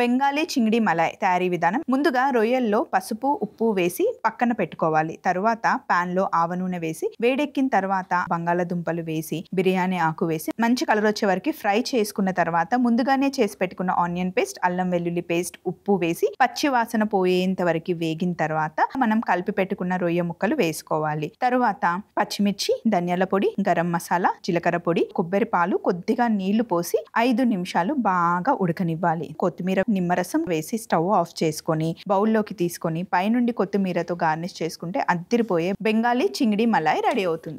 Bengali చింగిడి Malay తయారీ విధానం ముందుగా రొయ్యల్లో పసుపు ఉప్పు వేసి పక్కన పెట్టుకోవాలి తరువాత పాన్ లో ఆవ నూనె వేసి వేడెక్కిన తర్వాత బంగాళదుంపలు వేసి బిర్యానీ ఆకు వేసి మంచి కలర్ వచ్చే వరకు ఫ్రై చేసుకున్న తర్వాత ముందుగానే చేసి పెట్టుకున్న ఆనియన్ పేస్ట్ అల్లం వెల్లుల్లి పేస్ట్ ఉప్పు వేసి పచ్చి వాసన పోయేంత వరకు వేగిన తర్వాత మనం కలిపి పెట్టుకున్న రొయ్య ముక్కలు వేసుకోవాలి తరువాత పచ్చిమిర్చి ధనియాల పొడి గరం మసాలా జీలకర్ర పొడి కొబ్బరి పాలు కొద్దిగా నీళ్లు పోసి ఐదు నిమిషాలు బాగా ఉడకనివ్వాలి కొత్తిమీర నిమ్మరసం వేసి స్టవ్ ఆఫ్ చేసుకొని బౌల్లోకి తీసుకొని పైనుండి కొత్తిమీరతో గార్నిష్ చేసుకుంటే అద్దిరిపోయే బెంగాలీ చింగిడి మలాయి రెడీ అవుతుంది